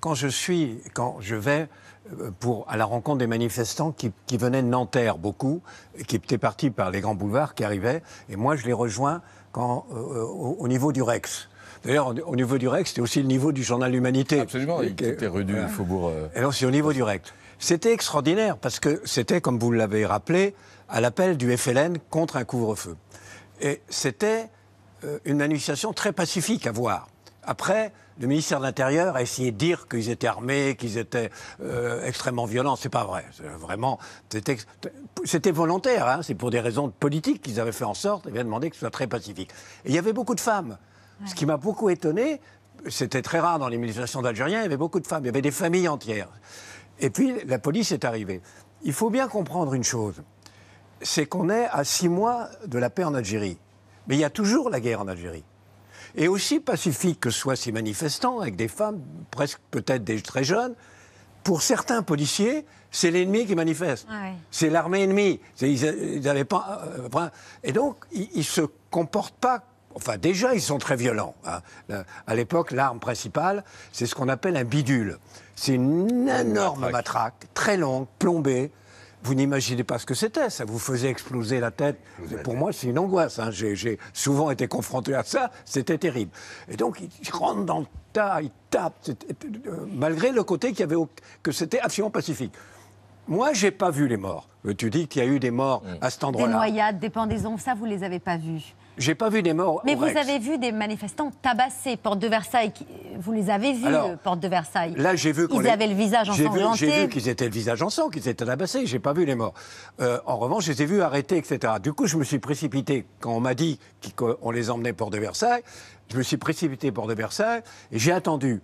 Quand je suis, quand je vais euh, pour, à la rencontre des manifestants qui, qui venaient de Nanterre, beaucoup, qui étaient partis par les grands boulevards, qui arrivaient, et moi je les rejoins quand, euh, au, niveau du Rex. D'ailleurs, au niveau du Rex, c'était aussi le niveau du journal Humanité. Absolument, il était rue du Faubourg. Euh, et non, c'est au niveau du Rex. C'était extraordinaire, parce que c'était, comme vous l'avez rappelé, à l'appel du FLN contre un couvre-feu. Et c'était une manifestation très pacifique à voir. Après, le ministère de l'Intérieur a essayé de dire qu'ils étaient armés, qu'ils étaient euh, extrêmement violents. C'est pas vrai. Vraiment, c'était volontaire. Hein. C'est pour des raisons politiques qu'ils avaient fait en sorte et eh bien demandé que ce soit très pacifique. Et il y avait beaucoup de femmes. Ce qui m'a beaucoup étonné, c'était très rare dans les manifestations d'Algériens, il y avait beaucoup de femmes, il y avait des familles entières. Et puis la police est arrivée. Il faut bien comprendre une chose, c'est qu'on est à six mois de la paix en Algérie. Mais il y a toujours la guerre en Algérie. Et aussi pacifiques que soient ces manifestants, avec des femmes presque peut-être déjà très jeunes, pour certains policiers, c'est l'ennemi qui manifeste. C'est l'armée ennemie. Euh, et donc, ils, ne se comportent pas. Enfin, déjà, ils sont très violents. Hein. À l'époque, l'arme principale, c'est ce qu'on appelle un bidule. C'est une énorme matraque, très longue, plombée. Vous n'imaginez pas ce que c'était, ça vous faisait exploser la tête. pour moi, c'est une angoisse. Hein. J'ai souvent été confronté à ça, c'était terrible. Et donc, ils rentre dans le tas, il tape, euh, malgré le côté qu'il avait, que c'était absolument pacifique. Moi, j'ai pas vu les morts. Tu dis qu'il y a eu des morts mm. à cet endroit-là. Des noyades, des pendaisons, ça, vous les avez pas vus j'ai pas vu des morts. Mais vous avez vu des manifestants tabassés, porte de Versailles. Vous les avez vus, porte de Versailles. Là, j'ai vu qu'ils avaient le visage sang. J'ai vu, qu'ils étaient le visage en sang, qu'ils étaient tabassés. J'ai pas vu les morts. Euh, en revanche, je les ai vus arrêtés, etc. Du coup, je me suis précipité quand on m'a dit qu'on les emmenait porte de Versailles. Je me suis précipité porte de Versailles et j'ai attendu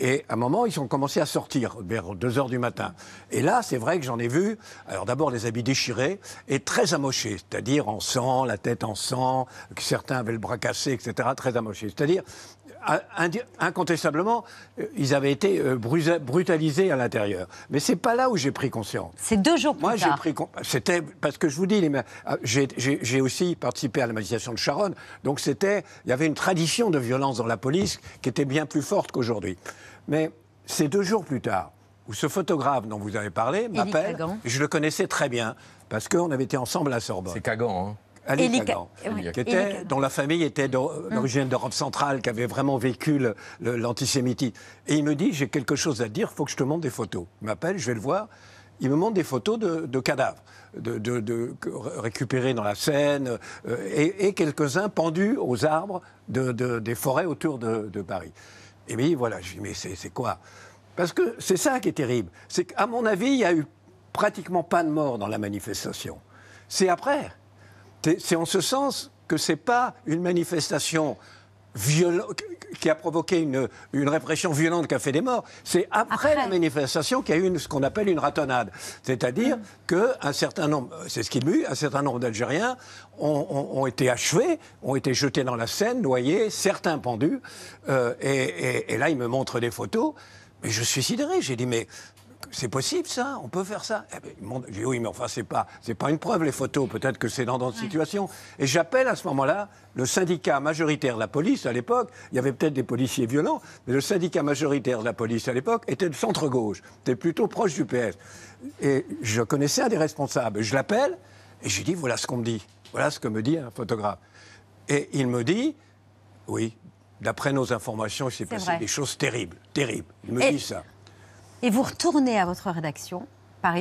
et à un moment, ils ont commencé à sortir vers 2 heures du matin. Et là, c'est vrai que j'en ai vu, alors d'abord des habits déchirés et très amochés, c'est-à-dire en sang, la tête en sang, certains avaient le bras cassé, etc., très amochés. C'est-à-dire ah, incontestablement, euh, ils avaient été euh, brutalisés à l'intérieur. Mais c'est pas là où j'ai pris conscience. C'est deux jours plus tard. Moi, j'ai pris C'était parce que je vous dis, ah, j'ai aussi participé à la manifestation de Charonne. Donc c'était, il y avait une tradition de violence dans la police qui était bien plus forte qu'aujourd'hui. Mais c'est deux jours plus tard où ce photographe dont vous avez parlé m'appelle. Je le connaissais très bien parce qu'on avait été ensemble à Sorbonne. C'est Kagan. Hein. Ali Kagan, qui était, dont la famille était hum. d'origine d'Europe centrale, qui avait vraiment vécu l'antisémitisme. Et il me dit, j'ai quelque chose à te dire, il faut que je te montre des photos. Il m'appelle, je vais le voir. Il me montre des photos de, cadavres, de, récupérés dans la Seine, euh, et, quelques-uns pendus aux arbres des forêts autour de, Paris. Et puis voilà, je dis, mais c'est quoi Parce que c'est ça qui est terrible. C'est qu'à mon avis, il n'y a eu pratiquement pas de morts dans la manifestation. C'est après. C'est en ce sens que ce n'est pas une manifestation violente qui a provoqué une, répression violente qui a fait des morts. C'est après, la manifestation qu'il y a eu ce qu'on appelle une ratonnade. C'est-à-dire mm. que qu'un certain nombre, c'est ce qu'il eu, un certain nombre d'Algériens ont, été achevés, ont été jetés dans la Seine, noyés, certains pendus. Euh, et, et là, il me montre des photos. Mais je suis sidéré. J'ai dit, mais c'est possible ça On peut faire ça eh ben, J'ai dit oui, mais enfin, c'est pas, c'est pas une preuve, les photos. Peut-être que c'est dans d'autres situation. » situations. Et j'appelle à ce moment-là le syndicat majoritaire de la police à l'époque. Il y avait peut-être des policiers violents, mais le syndicat majoritaire de la police à l'époque était de centre-gauche, était plutôt proche du PS. Et je connaissais un des responsables. Je l'appelle et je lui dis voilà ce qu'on me dit. Voilà ce que me dit un photographe. Et il me dit oui, d'après nos informations, il s'est passé des choses terribles, terribles. Il me dit ça. Et vous retournez à votre rédaction bah,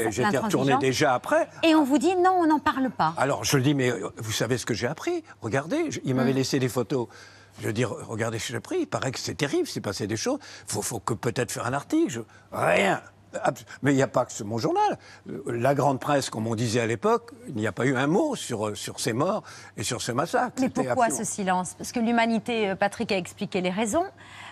J'étais retourné déjà après. Et on vous dit non, on n'en parle pas. Alors je le dis mais euh, vous savez ce que j'ai appris Regardez, il m'avait mm. laissé des photos. Je veux dire, regardez ce que j'ai appris. Il paraît que c'est terrible, c'est passé des choses. Faut, faut que peut-être faire un article. Rien. Mais il n'y a pas que mon journal. Euh, la grande presse, comme on disait à l'époque, il n'y a pas eu un mot sur, euh, sur ces morts et sur ce massacre. Mais pourquoi ce silence Parce que l'humanité, euh, Patrick a expliqué les raisons.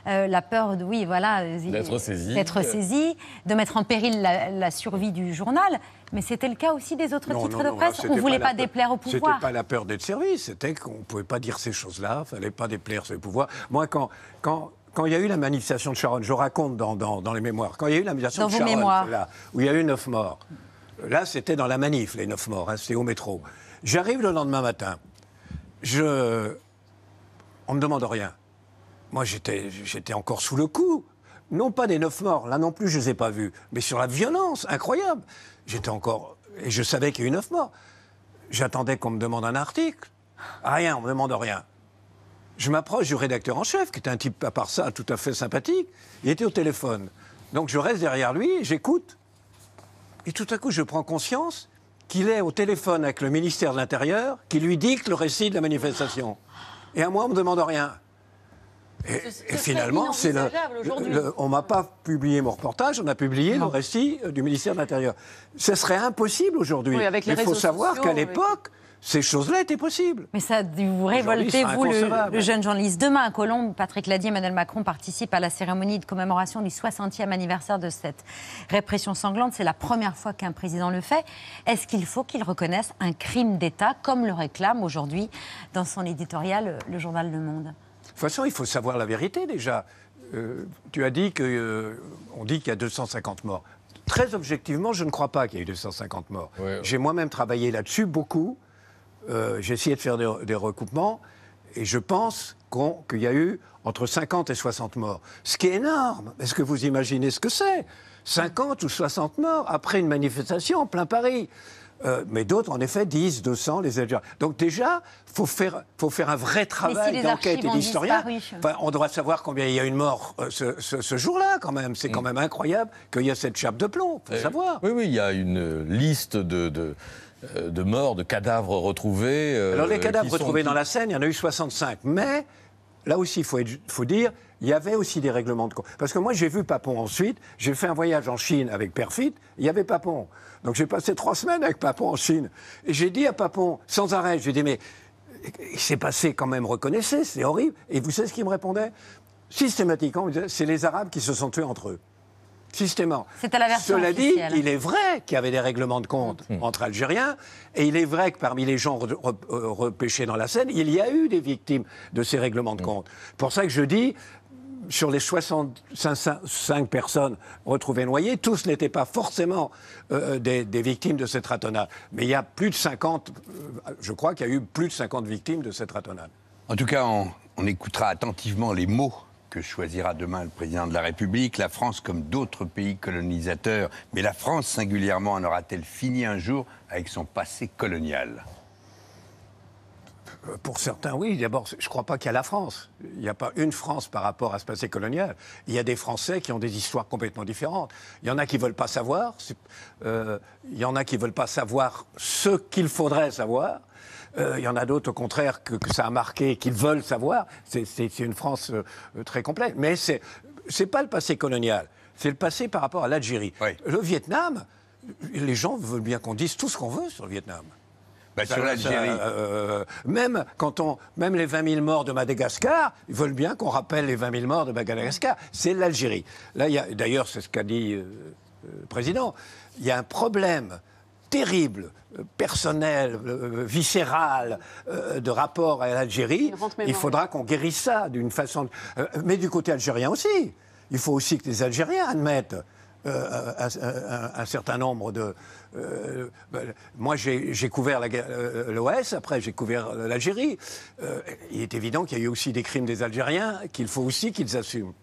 la peur, de, oui, voilà, d'être saisi. saisi, de mettre en péril la, survie du journal. Mais c'était le cas aussi des autres titres de presse. on ne voulait pas, déplaire au pouvoir. C'était pas la peur d'être servi, c'était qu'on ne pouvait pas dire ces choses-là, il fallait pas déplaire ce pouvoir. Moi, quand, quand quand il y a eu la manifestation de Sharon, je raconte dans, dans, les mémoires, quand il y a eu la manifestation de Sharon, là, où il y a eu neuf morts, là c'était dans la manif, les neuf morts, hein, c'était au métro. J'arrive le lendemain matin, je... on ne me demande rien. Moi j'étais encore sous le coup, non pas des neuf morts, là non plus je ne les ai pas vus, mais sur la violence, incroyable. J'étais encore. Et je savais qu'il y a eu neuf morts. J'attendais qu'on me demande un article. Rien, on me demande rien. Je m'approche du rédacteur en chef, qui est un type, à part ça, tout à fait sympathique. Il était au téléphone. Donc je reste derrière lui, j'écoute. Et tout à coup, je prends conscience qu'il est au téléphone avec le ministère de l'Intérieur, qui lui dicte le récit de la manifestation. Et à moi, on ne me demande rien. Et, finalement, c'est le, on m'a pas publié mon reportage, on a publié le récit euh, du ministère de l'Intérieur. Ce serait impossible aujourd'hui. il faut savoir qu'à l'époque, ces choses-là étaient possibles. Mais ça vous révoltez, vous, le, jeune journaliste. Demain, à Colombe, Patrick Ladier et Emmanuel Macron participent à la cérémonie de commémoration du 60e anniversaire de cette répression sanglante. C'est la première fois qu'un président le fait. Est-ce qu'il faut qu'il reconnaisse un crime d'État, comme le réclame aujourd'hui dans son éditorial le journal Le Monde De toute façon, il faut savoir la vérité déjà. Euh, tu as dit qu'on euh, dit qu'il y a 250 morts. Très objectivement, je ne crois pas qu'il y ait 250 morts. J'ai moi-même travaillé là-dessus beaucoup. Euh, j'ai essayé de faire des, recoupements, et je pense qu'il y a eu entre 50 et 60 morts. Ce qui est énorme. Est-ce que vous imaginez ce que c'est 50 ou 60 morts après une manifestation en plein Paris. Euh, mais d'autres, en effet, 10 200 les Algériens. Donc déjà, il faut faire, faut faire un vrai travail d'enquête et d'historien. on doit savoir combien il y a une mort morts euh, ce, jour-là, quand même. C'est quand mm. même incroyable qu'il y a cette chape de plomb. Il faut euh, savoir. Oui, oui, il y a une liste de... de morts, de cadavres retrouvés. Alors les cadavres retrouvés dans la Seine, il y en a eu 65. Mais là aussi, il faut, dire, il y avait aussi des règlements de compte. Parce que moi, j'ai vu Papon ensuite, j'ai fait un voyage en Chine avec Perfit, il y avait Papon. Donc j'ai passé trois semaines avec Papon en Chine. Et j'ai dit à Papon, sans arrêt, j'ai dit, mais il s'est passé quand même, reconnaissez, c'est horrible. Et vous savez ce qu'il me répondait Systématiquement, c'est les Arabes qui se sont tués entre eux c'est la Cela dit, il est vrai qu'il y avait des règlements de compte mmh. entre Algériens, et il est vrai que parmi les gens euh, repêchés dans la Seine, il y a eu des victimes de ces règlements de mmh. compte. C'est Pour ça que je dis, sur les 65 personnes retrouvées noyées, tous n'étaient pas forcément euh, euh, des, victimes de cette ratonnade. Mais il y a plus de 50, je crois qu'il y a eu plus de 50 victimes de cette ratonnade. En tout cas, on écoutera attentivement les mots que choisira demain le président de la République, la France, comme d'autres pays colonisateurs, mais la France singulièrement, en aura-t-elle fini un jour avec son passé colonial euh, pour certains, oui. D'abord, je ne crois pas qu'il y a la France. Il n'y a pas une France par rapport à ce passé colonial. Il y a des Français qui ont des histoires complètement différentes. Il y en a qui ne veulent pas savoir. Euh, il y en a qui ne veulent pas savoir ce qu'il faudrait savoir. Euh, il y en a d'autres, au contraire, que, ça a marqué, et qu'ils veulent savoir. C'est une France très complète. Mais c'est n'est pas le passé colonial. C'est le passé par rapport à l'Algérie. Le Vietnam, les gens veulent bien qu'on dise tout ce qu'on veut sur le Vietnam. Bah, euh, euh, même, quand on, même les 20 000 morts de Madagascar, ils veulent bien qu'on rappelle les 20 000 morts de Madagascar. C'est l'Algérie. Là, d'ailleurs, c'est ce qu'a dit euh, le président. Il y a un problème terrible, personnel, viscéral, de rapport à l'Algérie. Il faudra qu'on guérisse ça d'une façon. mais du côté algérien aussi. Il faut aussi que les Algériens admettent euh, un, certain nombre de. Euh, ben, moi, j'ai couvert euh, l'OS, après j'ai couvert l'Algérie. il est évident qu'il y a eu aussi des crimes des Algériens qu'il faut aussi qu'ils assument.